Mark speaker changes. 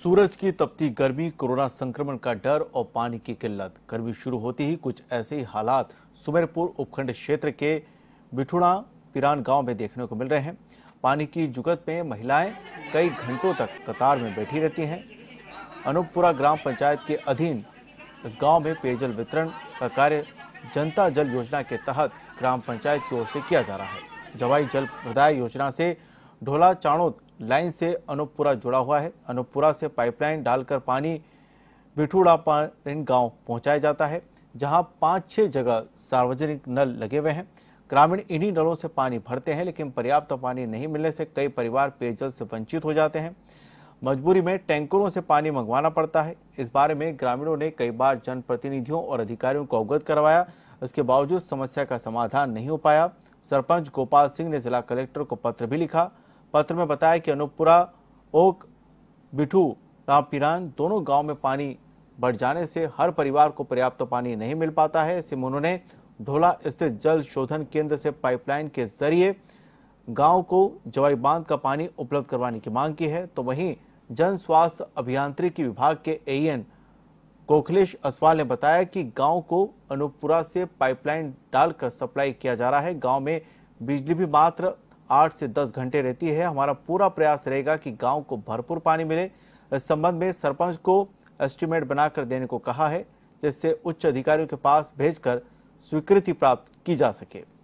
Speaker 1: सूरज की तपती गर्मी कोरोना संक्रमण का डर और पानी की किल्लत गर्मी शुरू होते ही कुछ ऐसे ही हालात सुमेरपुर उपखंड क्षेत्र के बिठुड़ा पिरान गांव में देखने को मिल रहे हैं पानी की जुगत में महिलाएं कई घंटों तक कतार में बैठी रहती हैं अनूपपुरा ग्राम पंचायत के अधीन इस गांव में पेयजल वितरण का कार्य जनता जल योजना के तहत ग्राम पंचायत की ओर से किया जा रहा है जवाई जल प्रदाय योजना से ढोला चाणोद लाइन से अनूपपुरा जुड़ा हुआ है अनूपपुरा से पाइपलाइन डालकर पानी बिठूड़ा पारिन गांव पहुंचाया जाता है जहां पाँच छह जगह सार्वजनिक नल लगे हुए हैं ग्रामीण इन्हीं नलों से पानी भरते हैं लेकिन पर्याप्त पानी नहीं मिलने से कई परिवार पेयजल से वंचित हो जाते हैं मजबूरी में टैंकरों से पानी मंगवाना पड़ता है इस बारे में ग्रामीणों ने कई बार जनप्रतिनिधियों और अधिकारियों को अवगत करवाया इसके बावजूद समस्या का समाधान नहीं हो पाया सरपंच गोपाल सिंह ने जिला कलेक्टर को पत्र भी लिखा पत्र में बताया कि अनुपुरा ओक बिठू रामपीरान दोनों गांव में पानी बढ़ जाने से हर परिवार को पर्याप्त तो पानी नहीं मिल पाता है इसे उन्होंने ढोला स्थित जल शोधन केंद्र से पाइपलाइन के जरिए गांव को जवाई बांध का पानी उपलब्ध करवाने की मांग की है तो वहीं जन स्वास्थ्य अभियांत्रिकी विभाग के एएन कोखलेश असवाल ने बताया कि गांव को अनुपुरा से पाइपलाइन डालकर सप्लाई किया जा रहा है गांव में बिजली भी मात्र आठ से दस घंटे रहती है हमारा पूरा प्रयास रहेगा कि गांव को भरपूर पानी मिले इस संबंध में सरपंच को एस्टिमेट बनाकर देने को कहा है जिससे उच्च अधिकारियों के पास भेजकर स्वीकृति प्राप्त की जा सके